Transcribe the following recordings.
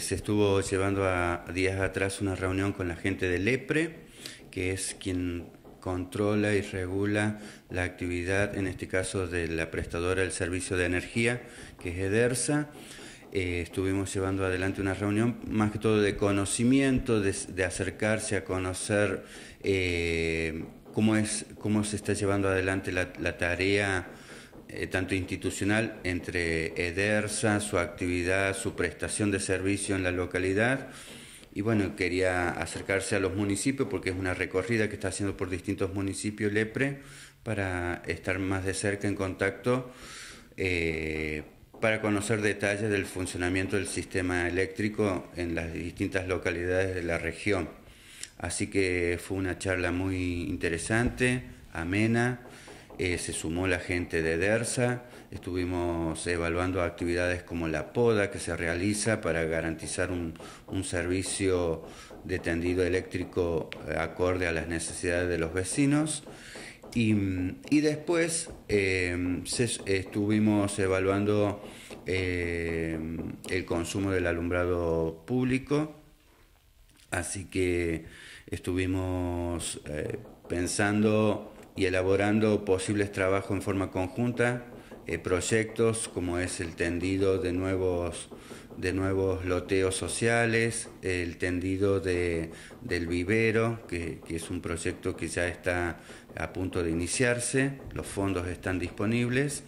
Eh, se estuvo llevando a, días atrás una reunión con la gente de Lepre, que es quien controla y regula la actividad, en este caso de la prestadora del servicio de energía, que es EDERSA. Eh, estuvimos llevando adelante una reunión más que todo de conocimiento, de, acercarse a conocer eh, cómo, es, cómo se está llevando adelante la tarea eh, tanto institucional entre EDERSA, su actividad, su prestación de servicio en la localidad. Y bueno, quería acercarse a los municipios porque es una recorrida que está haciendo por distintos municipios LEPRE para estar más de cerca en contacto, eh, para conocer detalles del funcionamiento del sistema eléctrico en las distintas localidades de la región. Así que fue una charla muy interesante, amena. Eh, se sumó la gente de DERSA, estuvimos evaluando actividades como la poda que se realiza para garantizar un, servicio de tendido eléctrico eh, acorde a las necesidades de los vecinos. Y, después em, estuvimos evaluando em, el consumo del alumbrado público, así que estuvimos eh, pensando y elaborando posibles trabajos en forma conjunta, eh, proyectos como es el tendido de nuevos, de nuevos loteos sociales, el tendido de, del vivero, que, que es un proyecto que ya está a punto de iniciarse, los fondos están disponibles,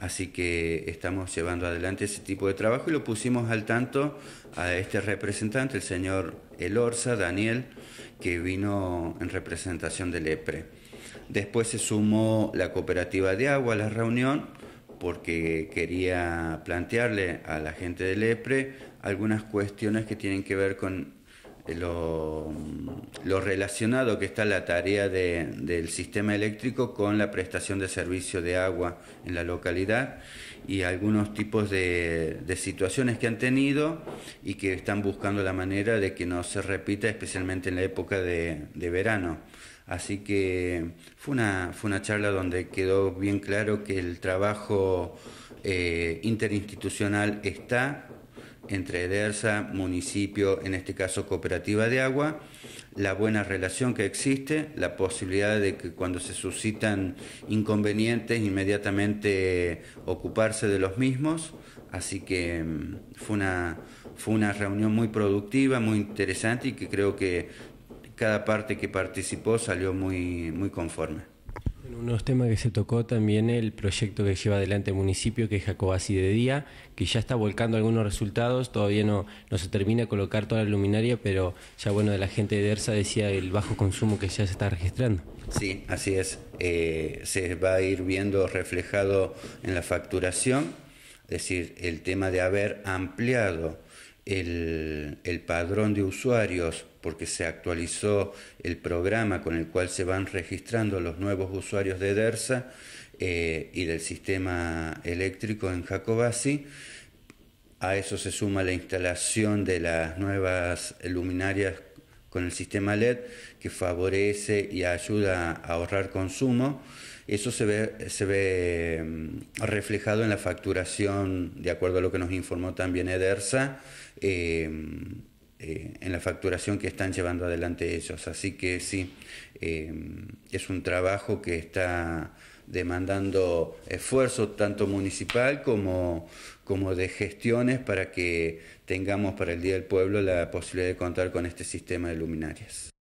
así que estamos llevando adelante ese tipo de trabajo y lo pusimos al tanto a este representante, el señor Elorza, Daniel, que vino en representación del EPRE. Después se sumó la cooperativa de agua a la reunión porque quería plantearle a la gente del EPRE algunas cuestiones que tienen que ver con lo, relacionado que está la tarea del sistema eléctrico con la prestación de servicio de agua en la localidad y algunos tipos de, situaciones que han tenido y que están buscando la manera de que no se repita, especialmente en la época de, verano. Así que fue una, fue una charla donde quedó bien claro que el trabajo eh, interinstitucional está entre EDERSA, municipio, en este caso cooperativa de agua, la buena relación que existe, la posibilidad de que cuando se suscitan inconvenientes inmediatamente ocuparse de los mismos. Así que mm, fue una, fue una reunión muy productiva, muy interesante y que creo que cada parte que participó salió muy, muy conforme. En unos temas que se tocó también el proyecto que lleva adelante el municipio, que es Jacobasi de Día, que ya está volcando algunos resultados, todavía no, no se termina de colocar toda la luminaria, pero ya bueno, de la gente de ERSA decía el bajo consumo que ya se está registrando. Sí, así es. Eh, se va a ir viendo reflejado en la facturación, es decir, el tema de haber ampliado el, el padrón de usuarios porque se actualizó el programa con el cual se van registrando los nuevos usuarios de Edersa eh, y del sistema eléctrico en Jacobasi. A eso se suma la instalación de las nuevas luminarias con el sistema LED que favorece y ayuda a ahorrar consumo. Eso se ve, se ve mm, reflejado en la facturación, de acuerdo a lo que nos informó también Edersa. Eh, eh, en la facturación que están llevando adelante ellos. Así que sí, eh, es un trabajo que está demandando esfuerzo tanto municipal como de gestiones para que tengamos para el Día del Pueblo la posibilidad de contar con este sistema de luminarias.